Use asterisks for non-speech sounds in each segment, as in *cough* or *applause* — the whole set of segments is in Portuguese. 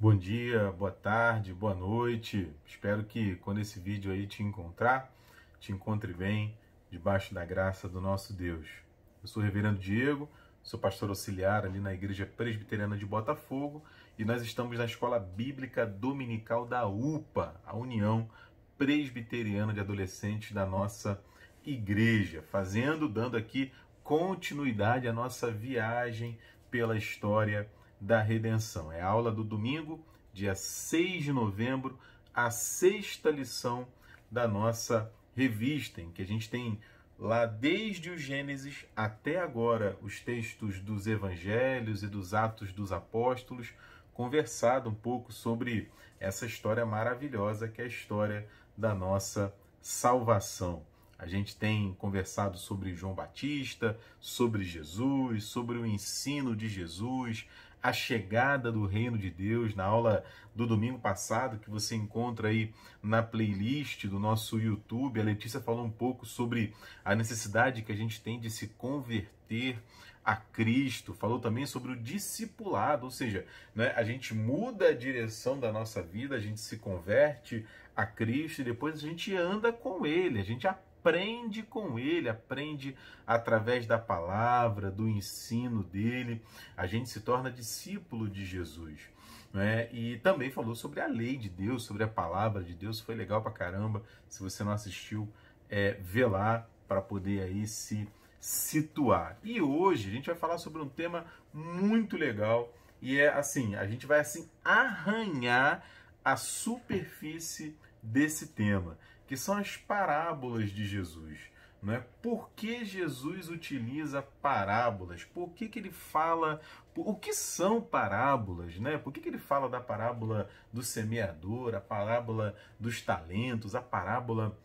Bom dia, boa tarde, boa noite. Espero que quando esse vídeo aí te encontrar, te encontre bem debaixo da graça do nosso Deus. Eu sou o Reverendo Diego, sou pastor auxiliar ali na Igreja Presbiteriana de Botafogo e nós estamos na Escola Bíblica Dominical da UPA, a União Presbiteriana de Adolescentes da nossa igreja, fazendo, dando aqui continuidade à nossa viagem pela história da Redenção. É a aula do domingo, dia 6 de novembro, a sexta lição da nossa revista, em que a gente tem lá desde o Gênesis até agora os textos dos evangelhos e dos Atos dos Apóstolos, conversado um pouco sobre essa história maravilhosa que é a história da nossa salvação. A gente tem conversado sobre João Batista, sobre Jesus, sobre o ensino de Jesus, a chegada do reino de Deus, na aula do domingo passado, que você encontra aí na playlist do nosso YouTube. A Letícia falou um pouco sobre a necessidade que a gente tem de se converter a Cristo, falou também sobre o discipulado, ou seja, né, a gente muda a direção da nossa vida, a gente se converte a Cristo e depois a gente anda com Ele, a gente aprende aprende com ele, aprende através da palavra, do ensino dele. A gente se torna discípulo de Jesus. Né? E também falou sobre a lei de Deus, sobre a palavra de Deus. Foi legal pra caramba. Se você não assistiu, é, vê lá para poder aí se situar. E hoje a gente vai falar sobre um tema muito legal e é assim, a gente vai assim arranhar a superfície desse tema que são as parábolas de Jesus. Não é? Por que Jesus utiliza parábolas? Por que, que ele fala. O que são parábolas? Né? Por que, que ele fala da parábola do semeador, a parábola dos talentos, a parábola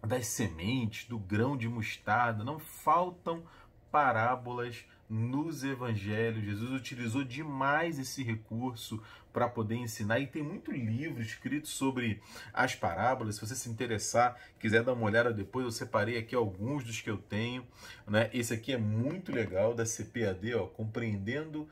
das sementes, do grão de mostarda? Não faltam parábolas nos evangelhos. Jesus utilizou demais esse recurso para poder ensinar. E tem muito livro escrito sobre as parábolas. Se você se interessar, quiser dar uma olhada depois, eu separei aqui alguns dos que eu tenho. Né? Esse aqui é muito legal, da CPAD, ó, Compreendendo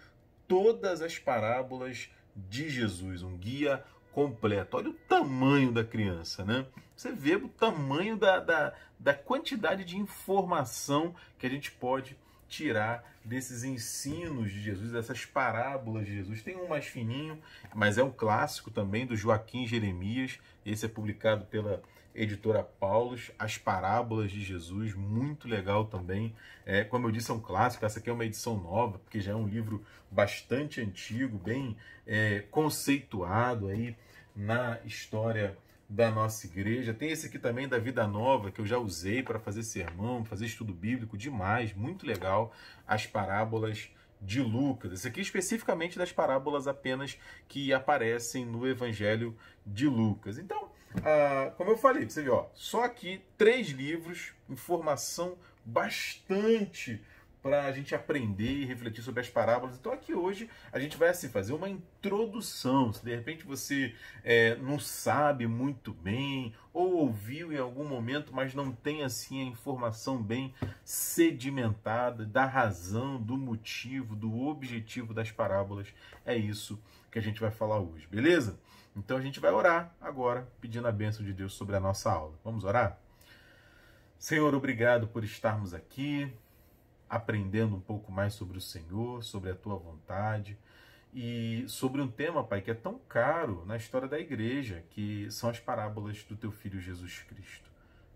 Todas as Parábolas de Jesus. Um guia completo. Olha o tamanho da criança, né? Você vê o tamanho da, da, da quantidade de informação que a gente pode tirar desses ensinos de Jesus, dessas parábolas de Jesus. Tem um mais fininho, mas é um clássico também do Joaquim Jeremias. Esse é publicado pela editora Paulus, As Parábolas de Jesus, muito legal também. É, como eu disse, é um clássico, essa aqui é uma edição nova, porque já é um livro bastante antigo, bem é, conceituado aí na história da nossa igreja. Tem esse aqui também da Vida Nova, que eu já usei para fazer sermão, fazer estudo bíblico, demais, muito legal. As parábolas de Lucas. Esse aqui é especificamente das parábolas apenas que aparecem no Evangelho de Lucas. Então, ah, como eu falei, você vê, ó, só aqui três livros, informação bastante para a gente aprender e refletir sobre as parábolas. Então aqui hoje a gente vai assim fazer uma introdução. Se de repente você é, não sabe muito bem ou ouviu em algum momento, mas não tem assim a informação bem sedimentada da razão, do motivo, do objetivo das parábolas, é isso que a gente vai falar hoje, beleza? Então a gente vai orar agora, pedindo a bênção de Deus sobre a nossa aula. Vamos orar? Senhor, obrigado por estarmos aqui aprendendo um pouco mais sobre o Senhor, sobre a tua vontade e sobre um tema, Pai, que é tão caro na história da igreja, que são as parábolas do teu filho Jesus Cristo.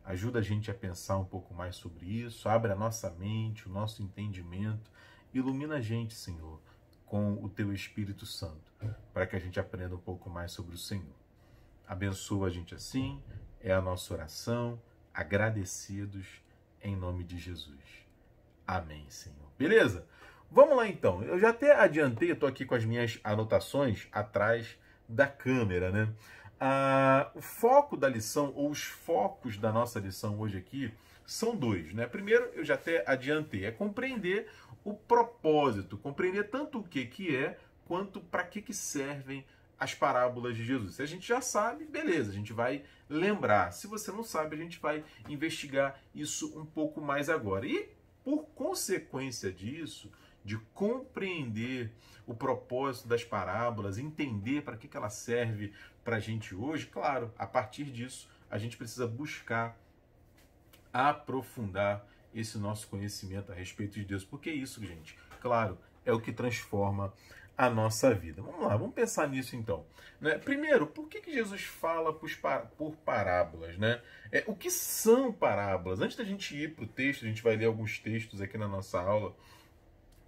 Ajuda a gente a pensar um pouco mais sobre isso, abre a nossa mente, o nosso entendimento, ilumina a gente, Senhor, com o teu Espírito Santo, para que a gente aprenda um pouco mais sobre o Senhor. Abençoa a gente assim, é a nossa oração, agradecidos, em nome de Jesus. Amém, Senhor. Beleza? Vamos lá então. Eu já até adiantei, eu tô aqui com as minhas anotações atrás da câmera, né? Ah, o foco da lição, ou os focos da nossa lição hoje aqui, são dois, né? Primeiro, eu já até adiantei, é compreender o propósito, compreender tanto o que, que é, quanto para que, que servem as parábolas de Jesus. Se a gente já sabe, beleza, a gente vai lembrar. Se você não sabe, a gente vai investigar isso um pouco mais agora. E por consequência disso, de compreender o propósito das parábolas, entender para que, que ela serve para a gente hoje, claro, a partir disso a gente precisa buscar aprofundar esse nosso conhecimento a respeito de Deus. Porque é isso, gente, claro, é o que transforma a nossa vida. Vamos lá, vamos pensar nisso então. Né? Primeiro, por que, que Jesus fala por, parábolas? Né? É, o que são parábolas? Antes da gente ir para o texto, a gente vai ler alguns textos aqui na nossa aula.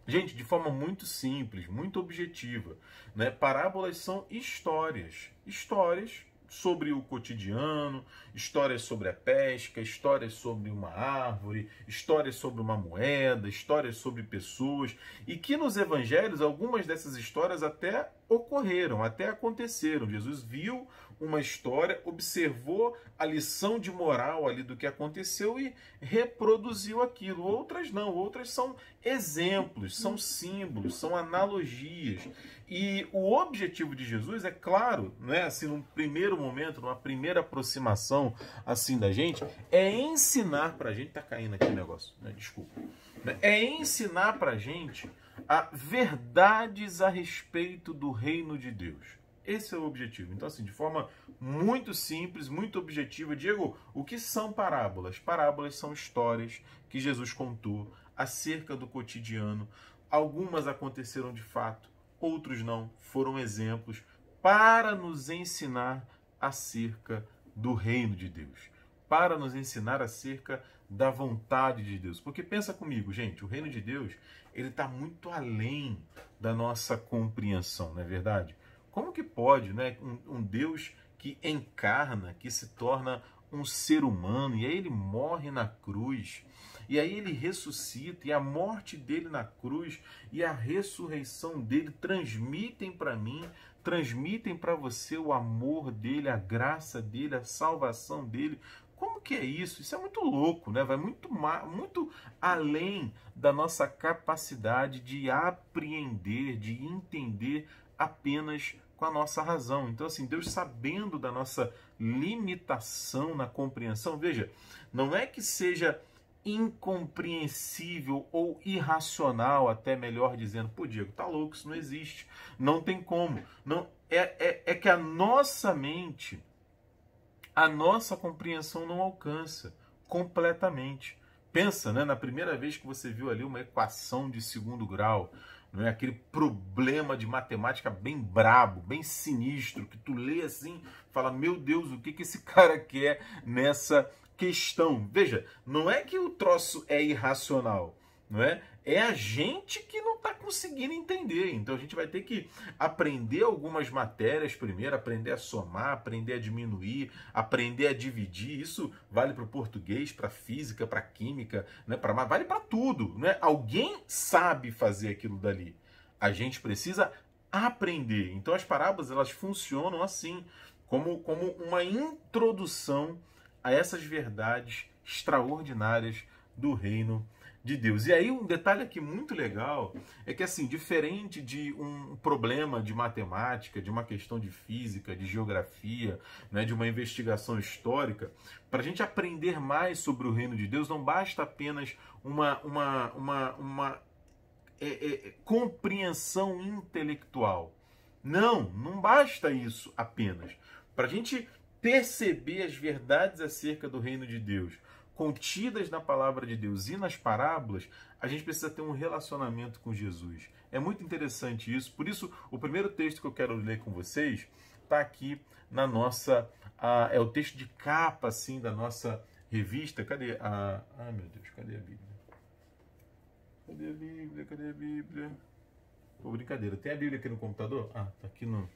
Gente, de forma muito simples, muito objetiva. Né? Parábolas são histórias. Histórias sobre o cotidiano, histórias sobre a pesca, histórias sobre uma árvore, histórias sobre uma moeda, histórias sobre pessoas, e que nos evangelhos algumas dessas histórias até ocorreram, até aconteceram. Jesus viu uma história, observou a lição de moral ali do que aconteceu e reproduziu aquilo. Outras não, outras são exemplos, são símbolos, são analogias. E o objetivo de Jesus é claro, né, assim, num primeiro momento, numa primeira aproximação assim da gente, é ensinar pra gente, tá caindo aqui o negócio, né? Desculpa. Né, é ensinar pra gente a verdades a respeito do reino de Deus. Esse é o objetivo. Então, assim, de forma muito simples, muito objetiva, Diego, o que são parábolas? Parábolas são histórias que Jesus contou acerca do cotidiano. Algumas aconteceram de fato, outros não. Foram exemplos para nos ensinar acerca do reino de Deus, para nos ensinar acerca da vontade de Deus. Porque pensa comigo, gente, o reino de Deus ele está muito além da nossa compreensão, não é verdade? Como que pode, né? Um, um Deus que encarna, que se torna um ser humano, e aí ele morre na cruz, e aí ele ressuscita, e a morte dele na cruz e a ressurreição dele transmitem para mim, transmitem para você o amor dele, a graça dele, a salvação dele, como que é isso? Isso é muito louco, né? Vai muito, muito além da nossa capacidade de apreender, de entender apenas com a nossa razão. Então, assim, Deus sabendo da nossa limitação na compreensão, veja, não é que seja incompreensível ou irracional, até melhor dizendo, pô, Diego, tá louco, isso não existe, não tem como. Não é, é, é que a nossa mente a nossa compreensão não alcança completamente. Pensa, né, na primeira vez que você viu ali uma equação de segundo grau, não é aquele problema de matemática bem brabo, bem sinistro, que tu lê assim, fala, meu Deus, o que que esse *laughs* cara quer nessa questão? Veja, não é que o troço é irracional, não é? É a gente que não está conseguindo entender. Então a gente vai ter que aprender algumas matérias primeiro, aprender a somar, aprender a diminuir, aprender a dividir. Isso vale para o português, para física, para química, né? Para vale para tudo, né? Alguém sabe fazer aquilo dali. A gente precisa aprender. Então as parábolas elas funcionam assim, como como uma introdução a essas verdades extraordinárias do reino de Deus. E aí um detalhe aqui muito legal é que assim, diferente de um problema de matemática, de uma questão de física, de geografia, né, de uma investigação histórica, para a gente aprender mais sobre o reino de Deus não basta apenas uma uma uma, uma é, é, é compreensão intelectual. Não, não basta isso apenas. Para a gente perceber as verdades acerca do reino de Deus, contidas na palavra de Deus e nas parábolas, a gente precisa ter um relacionamento com Jesus. É muito interessante isso. Por isso, o primeiro texto que eu quero ler com vocês está aqui na nossa. Ah, é o texto de capa, assim, da nossa revista. Cadê a. Ah, meu Deus, cadê a Bíblia? Cadê a Bíblia? Cadê a Bíblia? Pô, brincadeira. Tem a Bíblia aqui no computador? Ah, tá aqui no.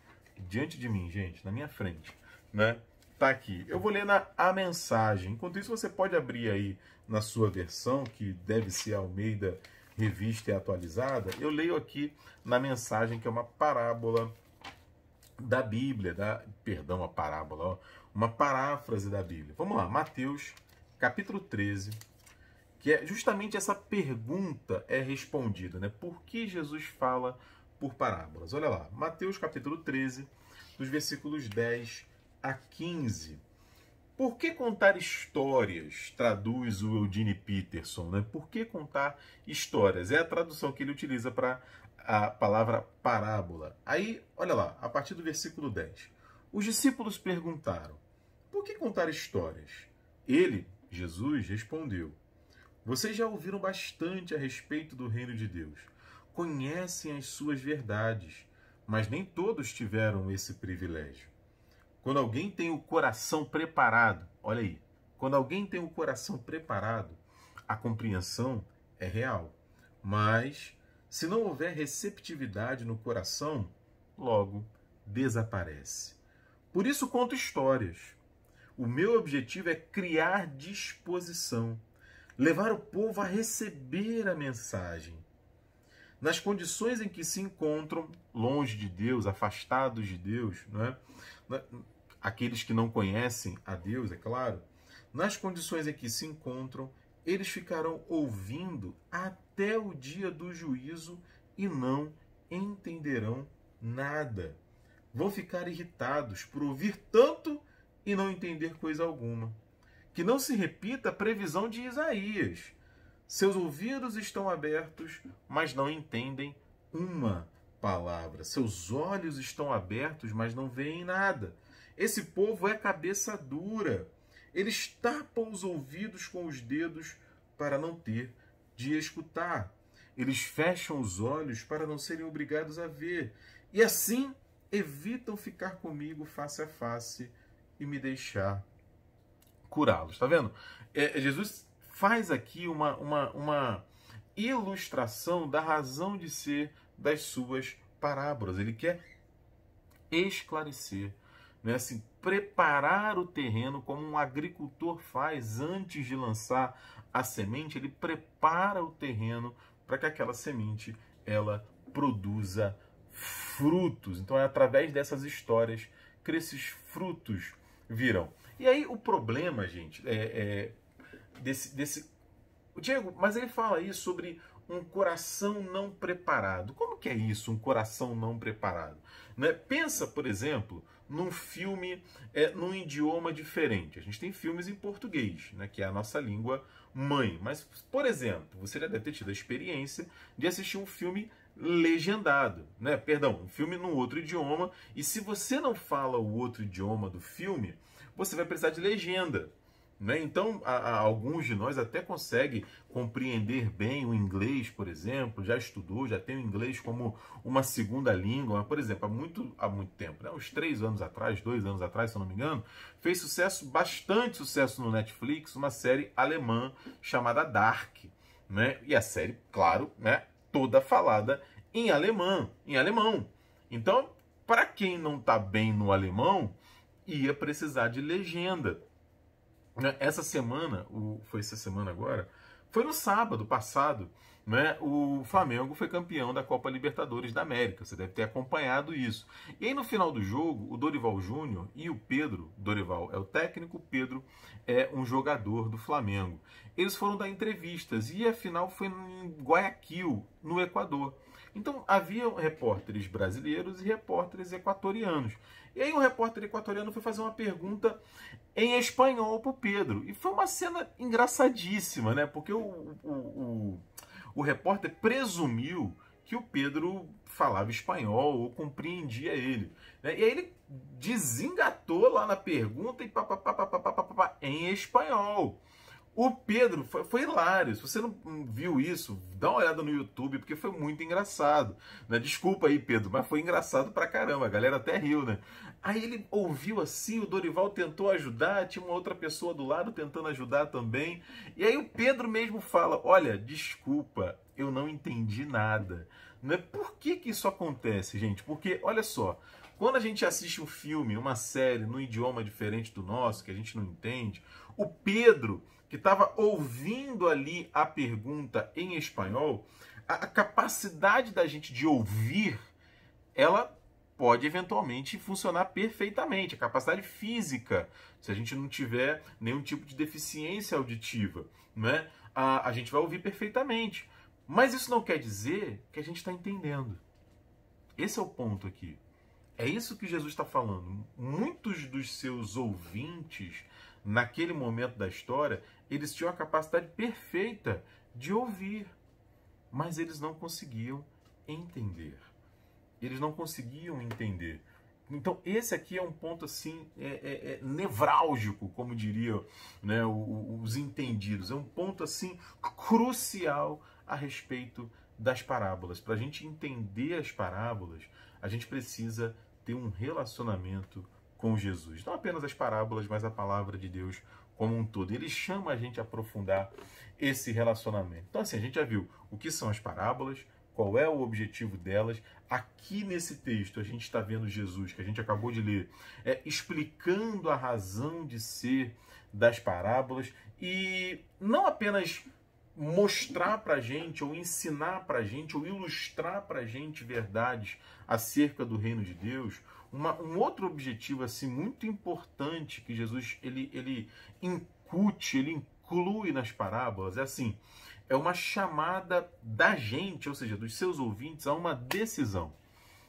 Diante de mim, gente, na minha frente, né? está aqui. Eu vou ler na A Mensagem. Enquanto isso, você pode abrir aí na sua versão, que deve ser Almeida Revista e Atualizada. Eu leio aqui na Mensagem, que é uma parábola da Bíblia, da, perdão, a parábola, ó, uma paráfrase da Bíblia. Vamos lá, Mateus, capítulo 13, que é justamente essa pergunta é respondida, né? Por que Jesus fala por parábolas? Olha lá, Mateus capítulo 13, dos versículos 10 a 15. Por que contar histórias? Traduz o Eudine Peterson, né? Por que contar histórias? É a tradução que ele utiliza para a palavra parábola. Aí, olha lá, a partir do versículo 10. Os discípulos perguntaram: Por que contar histórias? Ele, Jesus, respondeu: Vocês já ouviram bastante a respeito do reino de Deus. Conhecem as suas verdades, mas nem todos tiveram esse privilégio. Quando alguém tem o coração preparado, olha aí, quando alguém tem o coração preparado, a compreensão é real. Mas se não houver receptividade no coração, logo desaparece. Por isso conto histórias. O meu objetivo é criar disposição, levar o povo a receber a mensagem. Nas condições em que se encontram, longe de Deus, afastados de Deus, não é? Né? aqueles que não conhecem a Deus, é claro, nas condições em que se encontram, eles ficarão ouvindo até o dia do juízo e não entenderão nada. Vão ficar irritados por ouvir tanto e não entender coisa alguma. Que não se repita a previsão de Isaías. Seus ouvidos estão abertos, mas não entendem uma palavra. Seus olhos estão abertos, mas não veem nada. Esse povo é cabeça dura. Eles tapam os ouvidos com os dedos para não ter de escutar. Eles fecham os olhos para não serem obrigados a ver. E assim evitam ficar comigo face a face e me deixar curá-los. Está vendo? É, é, Jesus faz aqui uma, uma, uma ilustração da razão de ser das suas parábolas. Ele quer esclarecer, né? Assim, preparar o terreno como um agricultor faz antes de lançar a semente, ele prepara o terreno para que aquela semente ela produza frutos. Então é através dessas histórias que esses frutos virão. E aí o problema, gente, é, é desse, desse Diego, mas ele fala aí sobre um coração não preparado. Como que é isso, um coração não preparado? Né? Pensa, por exemplo, num filme é, num idioma diferente. A gente tem filmes em português, né, que é a nossa língua mãe. Mas, por exemplo, você já deve ter tido a experiência de assistir um filme legendado, né? Perdão, um filme num outro idioma, e se você não fala o outro idioma do filme, você vai precisar de legenda. Né? Então, a, a, alguns de nós até conseguem compreender bem o inglês, por exemplo, já estudou, já tem o inglês como uma segunda língua. Por exemplo, há muito, há muito tempo, né? uns três anos atrás, dois anos atrás, se eu não me engano, fez sucesso, bastante sucesso no Netflix, uma série alemã chamada Dark. Né? E a série, claro, né? toda falada em alemão, em alemão. Então, para quem não está bem no alemão, ia precisar de legenda. Né, essa semana, o, foi essa semana agora, foi no sábado passado, né, o Flamengo foi campeão da Copa Libertadores da América. Você deve ter acompanhado isso. E aí no final do jogo, o Dorival Júnior e o Pedro, Dorival é o técnico, o Pedro é um jogador do Flamengo. Eles foram dar entrevistas e a final foi em Guayaquil, no Equador. Então havia repórteres brasileiros e repórteres equatorianos. E aí um repórter equatoriano foi fazer uma pergunta em espanhol para o Pedro. E foi uma cena engraçadíssima, né? Porque o, o, o, o repórter presumiu que o Pedro falava espanhol ou compreendia ele. Né? E aí ele desengatou lá na pergunta e papapá em espanhol. O Pedro foi, foi, hilário. Se você não viu isso, dá uma olhada no YouTube, porque foi muito engraçado. Né? Desculpa aí, Pedro, mas foi engraçado pra caramba. A galera até riu, né? Aí ele ouviu assim, o Dorival tentou ajudar, tinha uma outra pessoa do lado tentando ajudar também. E aí o Pedro mesmo fala: Olha, desculpa, eu não entendi nada. Né? Por que, que isso acontece, gente? Porque, olha só, quando a gente assiste um filme, uma série, num idioma diferente do nosso, que a gente não entende, o Pedro que estava ouvindo ali a pergunta em espanhol, a, capacidade da gente de ouvir, ela pode eventualmente funcionar perfeitamente, a capacidade física, se a gente não tiver nenhum tipo de deficiência auditiva, né? a, a gente vai ouvir perfeitamente. Mas isso não quer dizer que a gente está entendendo. Esse é o ponto aqui. É isso que Jesus está falando. Muitos dos seus ouvintes naquele momento da história, eles tinham a capacidade perfeita de ouvir, mas eles não conseguiam entender. Eles não conseguiam entender. Então, esse aqui é um ponto assim é, é, é nevrálgico, como diriam né, os entendidos. É um ponto assim crucial a respeito das parábolas. Para a gente entender as parábolas, a gente precisa ter um relacionamento com Jesus. Não apenas as parábolas, mas a palavra de Deus como um todo. Ele chama a gente a aprofundar esse relacionamento. Então, assim, a gente já viu o que são as parábolas, qual é o objetivo delas. Aqui nesse texto, a gente está vendo Jesus, que a gente acabou de ler, é, explicando a razão de ser das parábolas e não apenas mostrar para a gente, ou ensinar para a gente, ou ilustrar para a gente verdades acerca do reino de Deus uma, um outro objetivo assim muito importante que Jesus ele, ele incute, ele inclui nas parábolas é assim, é uma chamada da gente, ou seja, dos seus ouvintes a uma decisão.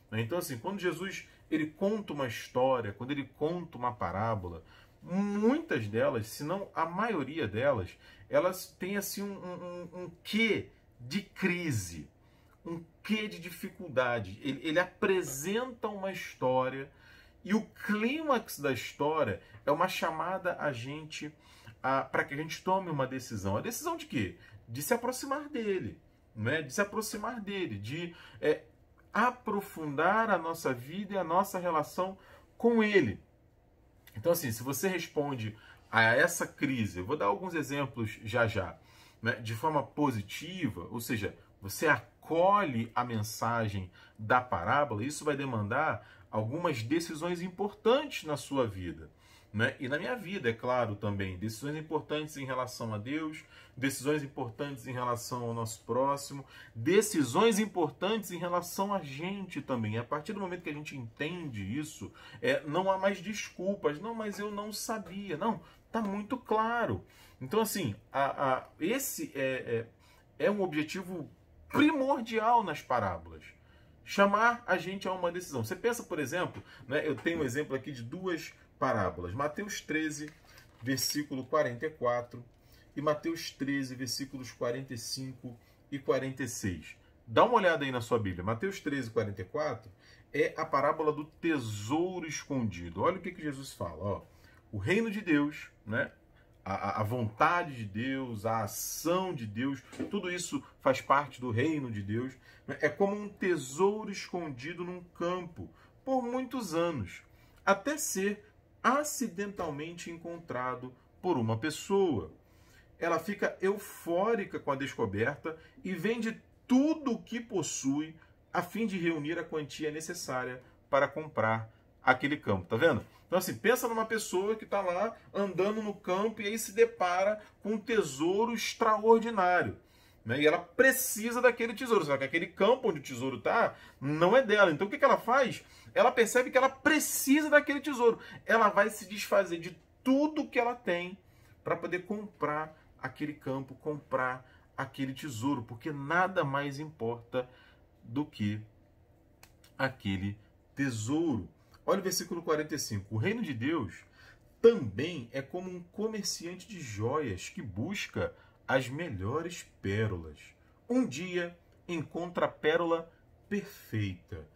Né? Então assim, quando Jesus ele conta uma história, quando ele conta uma parábola, muitas delas, se não a maioria delas, elas têm assim um, um, um quê de crise um quê de dificuldade. Ele, ele apresenta uma história e o clímax da história é uma chamada a gente para que a gente tome uma decisão. A decisão de quê? De se aproximar dele, né? de se aproximar dele, de é, aprofundar a nossa vida e a nossa relação com ele. Então, assim, se você responde a essa crise, eu vou dar alguns exemplos já já, né, de forma positiva, ou seja, você acolhe a mensagem da parábola, isso vai demandar algumas decisões importantes na sua vida. Né? E na minha vida, é claro, também. Decisões importantes em relação a Deus, decisões importantes em relação ao nosso próximo, decisões importantes em relação a gente também. A partir do momento que a gente entende isso, é, não há mais desculpas. Não, mas eu não sabia. Não, tá muito claro. Então, assim, a, a, esse é, é, é um objetivo primordial nas parábolas. Chamar a gente a uma decisão. Você pensa, por exemplo, né, eu tenho um exemplo aqui de duas parábolas. Mateus 13, versículo 44 e Mateus 13, versículos 45 e 46. Dá uma olhada aí na sua Bíblia. Mateus 13, 44 é a parábola do tesouro escondido. Olha o que, que Jesus fala. Ó. O reino de Deus, né? a, a, vontade de Deus, a ação de Deus, tudo isso faz parte do reino de Deus. Né? É como um tesouro escondido num campo por muitos anos, até ser acidentalmente encontrado por uma pessoa. Ela fica eufórica com a descoberta e vende tudo o que possui a fim de reunir a quantia necessária para comprar aquele campo, tá vendo? Então assim, pensa numa pessoa que está lá andando no campo e aí se depara com um tesouro extraordinário. Né? E ela precisa daquele tesouro, só que aquele campo onde o tesouro está não é dela. Então o que, que ela faz? Ela percebe que ela precisa daquele tesouro. Ela vai se desfazer de tudo que ela tem para poder comprar aquele campo, comprar aquele tesouro, porque nada mais importa do que aquele tesouro. Olha o versículo 45. O reino de Deus também é como um comerciante de joias que busca as melhores pérolas. Um dia encontra a pérola perfeita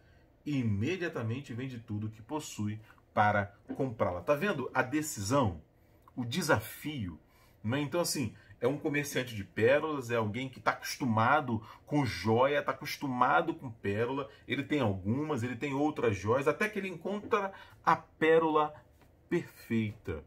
e imediatamente vende tudo que possui para comprá-la. Tá vendo a decisão, o desafio? Né? Então, assim, é um comerciante de pérolas, é alguém que está acostumado com joia, está acostumado com pérola. Ele tem algumas, ele tem outras joias, até que ele encontra a pérola perfeita.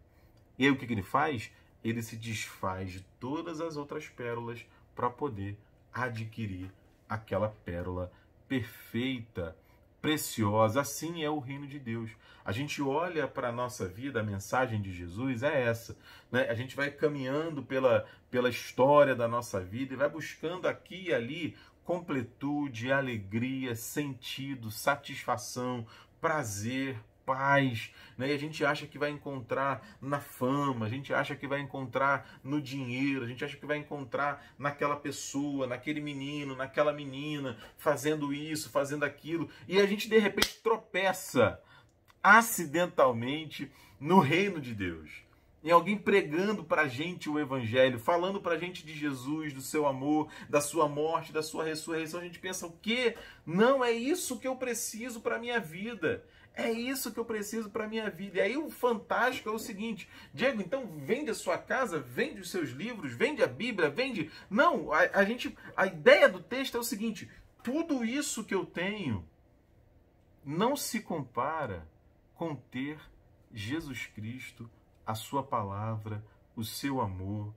E aí o que, que ele faz? Ele se desfaz de todas as outras pérolas para poder adquirir aquela pérola perfeita preciosa. Assim é o reino de Deus. A gente olha para a nossa vida, a mensagem de Jesus é essa. Né? A gente vai caminhando pela, pela história da nossa vida e vai buscando aqui e ali completude, alegria, sentido, satisfação, prazer, paz, né? E a gente acha que vai encontrar na fama, a gente acha que vai encontrar no dinheiro, a gente acha que vai encontrar naquela pessoa, naquele menino, naquela menina, fazendo isso, fazendo aquilo, e a gente de repente tropeça acidentalmente no reino de Deus em alguém pregando para a gente o Evangelho, falando para a gente de Jesus, do seu amor, da sua morte, da sua ressurreição, a gente pensa o quê? Não é isso que eu preciso para minha vida. É isso que eu preciso para minha vida. E aí o fantástico é o seguinte, Diego, então vende a sua casa, vende os seus livros, vende a Bíblia, vende. Não, a, a gente, a ideia do texto é o seguinte: tudo isso que eu tenho não se compara com ter Jesus Cristo, a sua palavra, o seu amor,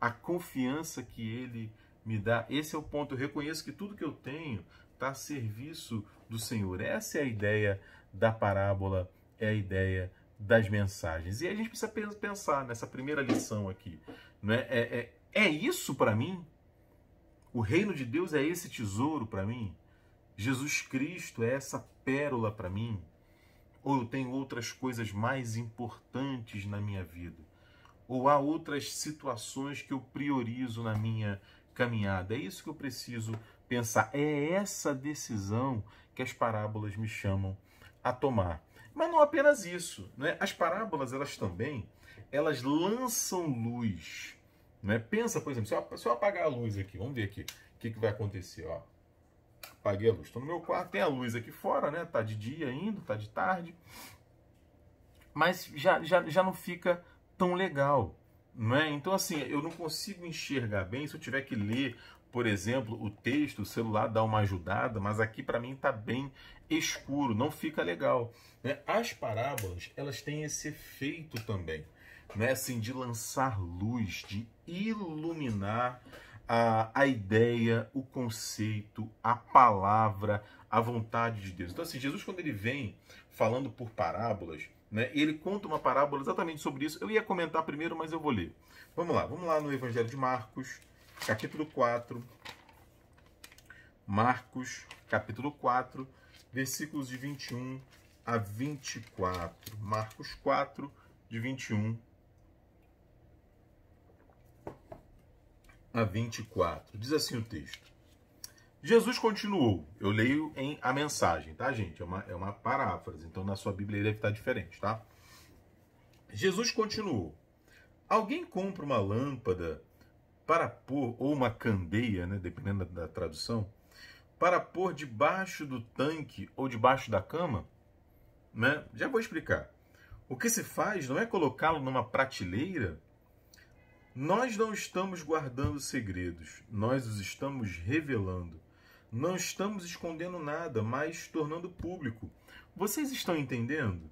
a confiança que ele me dá. Esse é o ponto. Eu reconheço que tudo que eu tenho está a serviço do Senhor. Essa é a ideia da parábola, é a ideia das mensagens. E a gente precisa pensar nessa primeira lição aqui. Né? É, é, é isso para mim? O reino de Deus é esse tesouro para mim? Jesus Cristo é essa pérola para mim? Ou eu tenho outras coisas mais importantes na minha vida? Ou há outras situações que eu priorizo na minha caminhada? É isso que eu preciso pensar. É essa decisão que as parábolas me chamam a tomar. Mas não apenas isso, né? As parábolas elas também elas lançam luz, né? Pensa, por exemplo, se eu, se eu apagar a luz aqui, vamos ver aqui, o que, que vai acontecer, ó? Apaguei a luz. Estou no meu quarto, tem a luz aqui fora, né? Tá de dia ainda, tá de tarde, mas já, já, já não fica tão legal, né? Então assim, eu não consigo enxergar bem se eu tiver que ler por exemplo, o texto, o celular dá uma ajudada, mas aqui para mim está bem escuro, não fica legal. Né? As parábolas, elas têm esse efeito também, né? assim, de lançar luz, de iluminar a, a ideia, o conceito, a palavra, a vontade de Deus. Então, assim, Jesus, quando ele vem falando por parábolas, né, ele conta uma parábola exatamente sobre isso. Eu ia comentar primeiro, mas eu vou ler. Vamos lá, vamos lá no Evangelho de Marcos, capítulo 4. Marcos, capítulo 4, versículos de 21 a 24. Marcos 4, de 21 a 24. Diz assim o texto. Jesus continuou. Eu leio em a mensagem, tá, gente? É uma, é uma paráfrase, então na sua Bíblia deve estar diferente, tá? Jesus continuou. Alguém compra uma lâmpada para pôr, ou uma candeia, né, dependendo da, da tradução, para pôr debaixo do tanque ou debaixo da cama? Né? Já vou explicar. O que se faz não é colocá-lo numa prateleira. Nós não estamos guardando segredos, nós os estamos revelando. Não estamos escondendo nada, mas tornando público. Vocês estão entendendo?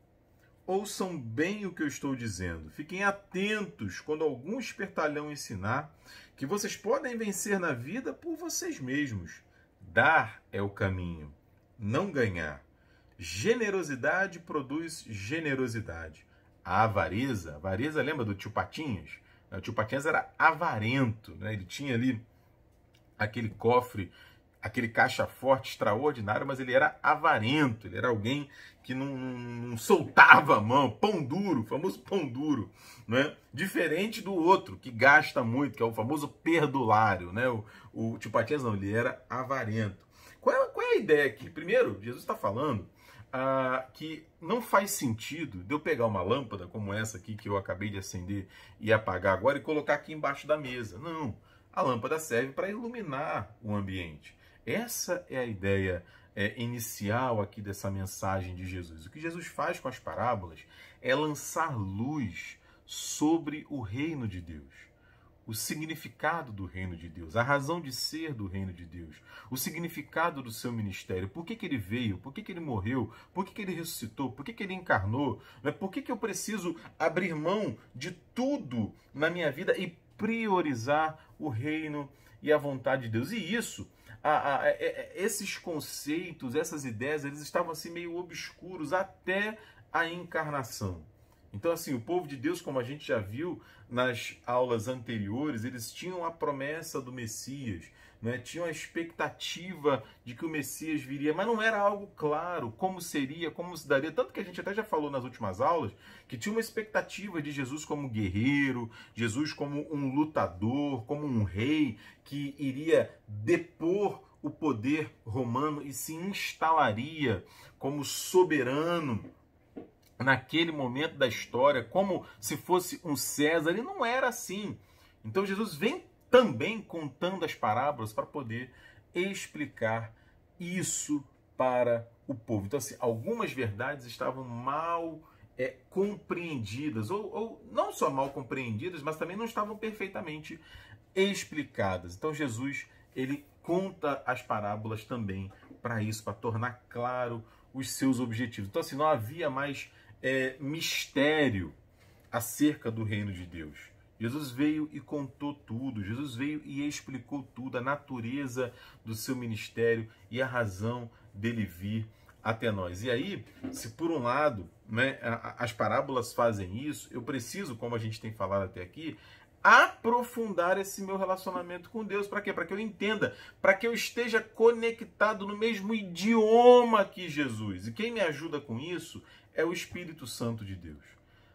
Ouçam bem o que eu estou dizendo. Fiquem atentos quando algum espertalhão ensinar que vocês podem vencer na vida por vocês mesmos Dar é o caminho, não ganhar. Generosidade produz generosidade. A avareza, avareza lembra do tio Patinhas? O tio Patinhas era avarento, né? ele tinha ali aquele cofre aquele caixa forte extraordinário, mas ele era avarento, ele era alguém que não, não, soltava a mão, pão duro, famoso pão duro, né? Diferente do outro que gasta muito, que é o famoso perdulário, né? O, o tipo Atias não, ele era avarento. Qual é, qual é a ideia aqui? Primeiro, Jesus está falando ah, que não faz sentido de eu pegar uma lâmpada como essa aqui que eu acabei de acender e apagar agora e colocar aqui embaixo da mesa. Não. A lâmpada serve para iluminar o ambiente. Essa é a ideia é, inicial aqui dessa mensagem de Jesus. O que Jesus faz com as parábolas é lançar luz sobre o reino de Deus o significado do reino de Deus, a razão de ser do reino de Deus, o significado do seu ministério, por que, que ele veio, por que, que ele morreu, por que, que ele ressuscitou, por que, que ele encarnou, né? por que, que eu preciso abrir mão de tudo na minha vida e priorizar o reino e a vontade de Deus. E isso a, a, é, é, é, esses conceitos, essas ideias, eles estavam assim meio obscuros até a encarnação. Então, assim, o povo de Deus, como a gente já viu nas aulas anteriores, eles tinham a promessa do Messias, né? uma expectativa de que o Messias viria, mas não era algo claro como seria, como se daria. Tanto que a gente até já falou nas últimas aulas que tinha uma expectativa de Jesus como guerreiro, Jesus como um lutador, como um rei que iria depor o poder romano e se instalaria como soberano naquele momento da história, como se fosse um César, e não era assim. Então Jesus vem também contando as parábolas para poder explicar isso para o povo. Então, assim, algumas verdades estavam mal é, compreendidas, ou, ou não só mal compreendidas, mas também não estavam perfeitamente explicadas. Então, Jesus ele conta as parábolas também para isso, para tornar claro os seus objetivos. Então, assim, não havia mais é, mistério acerca do reino de Deus. Jesus veio e contou tudo, Jesus veio e explicou tudo, a natureza do seu ministério e a razão dele vir até nós. E aí, se por um lado né, as parábolas fazem isso, eu preciso, como a gente tem falado até aqui, aprofundar esse meu relacionamento com Deus. Para quê? Para que eu entenda, para que eu esteja conectado no mesmo idioma que Jesus. E quem me ajuda com isso é o Espírito Santo de Deus.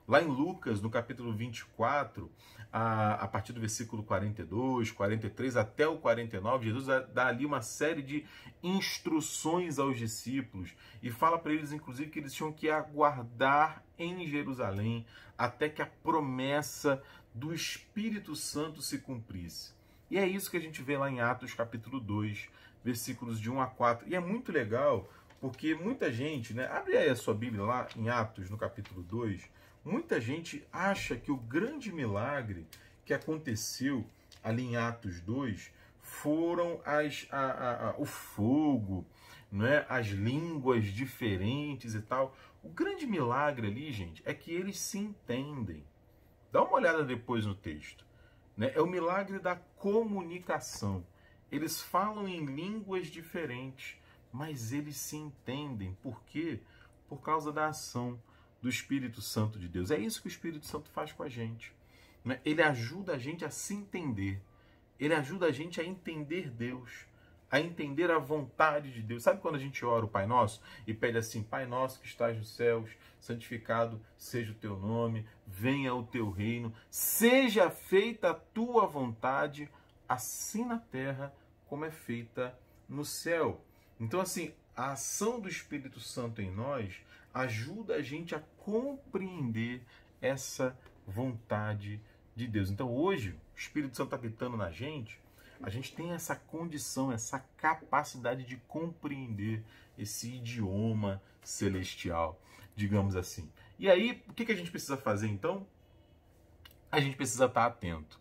Lá em Lucas, no capítulo 24, a, a partir do versículo 42, 43 até o 49, Jesus dá ali uma série de instruções aos discípulos e fala para eles, inclusive, que eles tinham que aguardar em Jerusalém até que a promessa do Espírito Santo se cumprisse. E é isso que a gente vê lá em Atos, capítulo 2, versículos de 1 a 4. E é muito legal porque muita gente, né? Abre aí a sua Bíblia lá em Atos, no capítulo 2 Muita gente acha que o grande milagre que aconteceu ali em Atos 2 foram as, a, a, a, o fogo, né? as línguas diferentes e tal. O grande milagre ali, gente, é que eles se entendem. Dá uma olhada depois no texto. Né? É o milagre da comunicação. Eles falam em línguas diferentes, mas eles se entendem. Por quê? Por causa da ação do Espírito Santo de Deus. É isso que o Espírito Santo faz com a gente. Né? Ele ajuda a gente a se entender. Ele ajuda a gente a entender Deus, a entender a vontade de Deus. Sabe quando a gente ora o Pai Nosso e pede assim: Pai Nosso que estás nos céus, santificado seja o teu nome, venha o teu reino, seja feita a tua vontade, assim na terra como é feita no céu. Então, assim, a ação do Espírito Santo em nós ajuda a gente a compreender essa vontade de Deus. Então hoje, o Espírito Santo está gritando na gente, a gente tem essa condição, essa capacidade de compreender esse idioma celestial, digamos assim. E aí, o que a gente precisa fazer então? A gente precisa estar tá atento.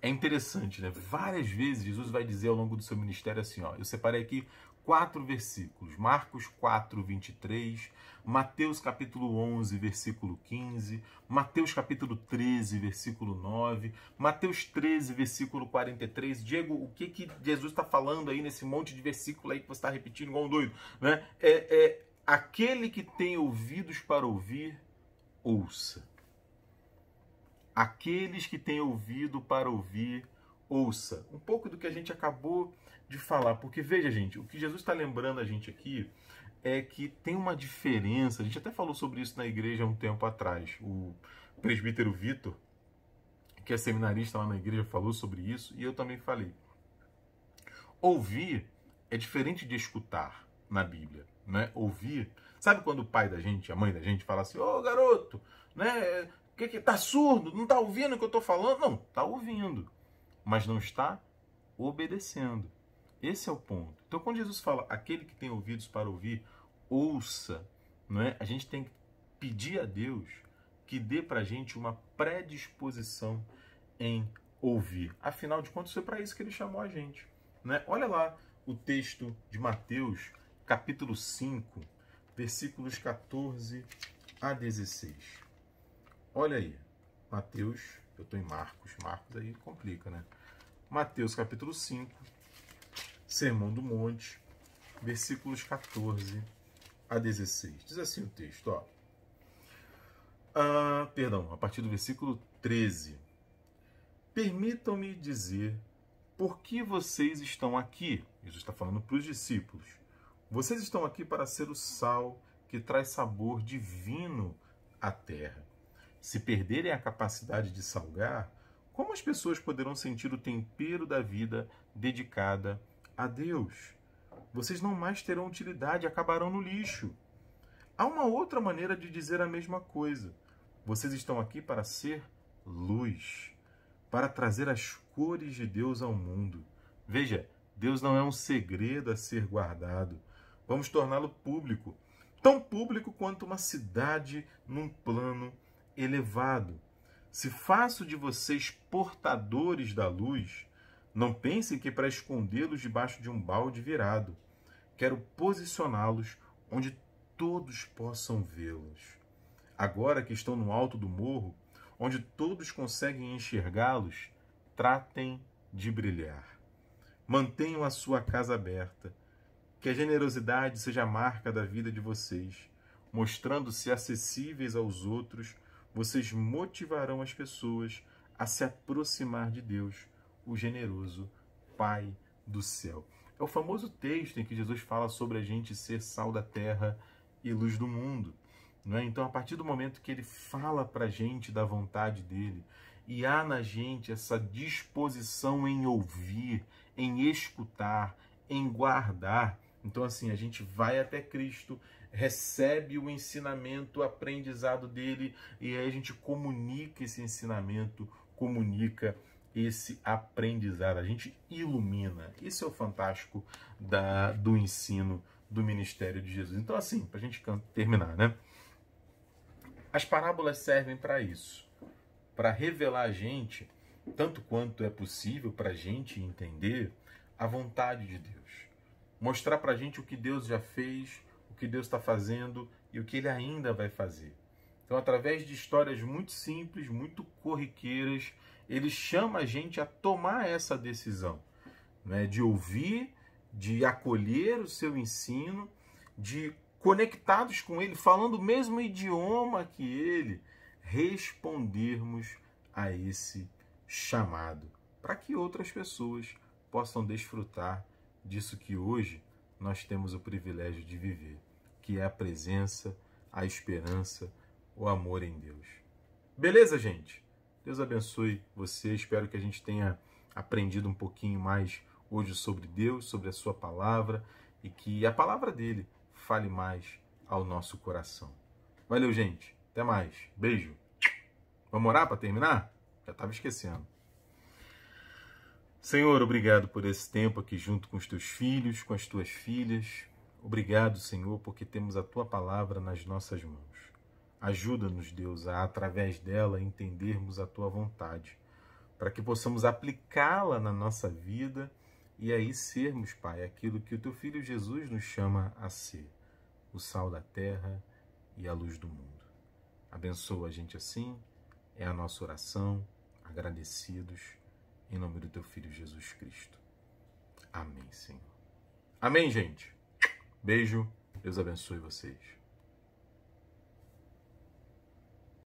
É interessante, né? Várias vezes Jesus vai dizer ao longo do seu ministério assim, ó, eu separei aqui quatro versículos: Marcos 4, 23, Mateus capítulo 11, versículo 15, Mateus capítulo 13, versículo 9, Mateus 13, versículo 43. Diego, o que, que Jesus está falando aí nesse monte de versículo aí que você está repetindo igual um doido? Né? É, é aquele que tem ouvidos para ouvir, ouça. Aqueles que têm ouvido para ouvir, ouça. Um pouco do que a gente acabou de falar. Porque veja, gente, o que Jesus está lembrando a gente aqui é que tem uma diferença. A gente até falou sobre isso na igreja um tempo atrás. O presbítero Vitor, que é seminarista lá na igreja, falou sobre isso e eu também falei. Ouvir é diferente de escutar na Bíblia, né? Ouvir. Sabe quando o pai da gente, a mãe da gente fala assim: "Ô, oh, garoto, né? Que que tá surdo? Não tá ouvindo o que eu tô falando?" Não, tá ouvindo, mas não está obedecendo. Esse é o ponto. Então, quando Jesus fala, aquele que tem ouvidos para ouvir, ouça, não é? A gente tem que pedir a Deus que dê para a gente uma predisposição em ouvir. Afinal de contas, foi para isso que ele chamou a gente. Né? Olha lá o texto de Mateus, capítulo 5, versículos 14 a 16. Olha aí, Mateus, eu estou em Marcos, Marcos aí complica, né? Mateus capítulo 5, Sermão do Monte, versículos 14 a 16. Diz assim o texto, ó. Ah, perdão, a partir do versículo 13. Permitam-me dizer por que vocês estão aqui. Jesus está falando para os discípulos. Vocês estão aqui para ser o sal que traz sabor divino à terra. Se perderem a capacidade de salgar, como as pessoas poderão sentir o tempero da vida dedicada a Deus. Vocês não mais terão utilidade, acabarão no lixo. Há uma outra maneira de dizer a mesma coisa. Vocês estão aqui para ser luz, para trazer as cores de Deus ao mundo. Veja, Deus não é um segredo a ser guardado. Vamos torná-lo público, tão público quanto uma cidade num plano elevado. Se faço de vocês portadores da luz, não pensem que para escondê-los debaixo de um balde virado. Quero posicioná-los onde todos possam vê-los. Agora que estão no alto do morro, onde todos conseguem enxergá-los, tratem de brilhar. Mantenham a sua casa aberta. Que a generosidade seja a marca da vida de vocês. Mostrando-se acessíveis aos outros, vocês motivarão as pessoas a se aproximar de Deus o generoso Pai do céu. É o famoso texto em que Jesus fala sobre a gente ser sal da terra e luz do mundo. Não é? Então, a partir do momento que ele fala para a gente da vontade dele, e há na gente essa disposição em ouvir, em escutar, em guardar, então, assim, a gente vai até Cristo, recebe o ensinamento, o aprendizado dele, e aí a gente comunica esse ensinamento, comunica esse aprendizado, a gente ilumina. Isso é o fantástico da, do ensino do ministério de Jesus. Então, assim, para a gente terminar, né? As parábolas servem para isso, para revelar a gente, tanto quanto é possível para a gente entender, a vontade de Deus. Mostrar para a gente o que Deus já fez, o que Deus está fazendo e o que Ele ainda vai fazer. Então, através de histórias muito simples, muito corriqueiras, ele chama a gente a tomar essa decisão, né? de ouvir, de acolher o seu ensino, de conectados com ele, falando o mesmo idioma que ele, respondermos a esse chamado, para que outras pessoas possam desfrutar disso que hoje nós temos o privilégio de viver, que é a presença, a esperança, o amor em Deus. Beleza, gente? Deus abençoe você. Espero que a gente tenha aprendido um pouquinho mais hoje sobre Deus, sobre a Sua palavra e que a palavra dele fale mais ao nosso coração. Valeu, gente. Até mais. Beijo. Vamos orar para terminar? Já estava esquecendo. Senhor, obrigado por esse tempo aqui junto com os teus filhos, com as tuas filhas. Obrigado, Senhor, porque temos a tua palavra nas nossas mãos. Ajuda-nos, Deus, a através dela entendermos a tua vontade, para que possamos aplicá-la na nossa vida e aí sermos, Pai, aquilo que o teu filho Jesus nos chama a ser, o sal da terra e a luz do mundo. Abençoa a gente assim, é a nossa oração, agradecidos, em nome do teu filho Jesus Cristo. Amém, Senhor. Amém, gente. Beijo, Deus abençoe vocês.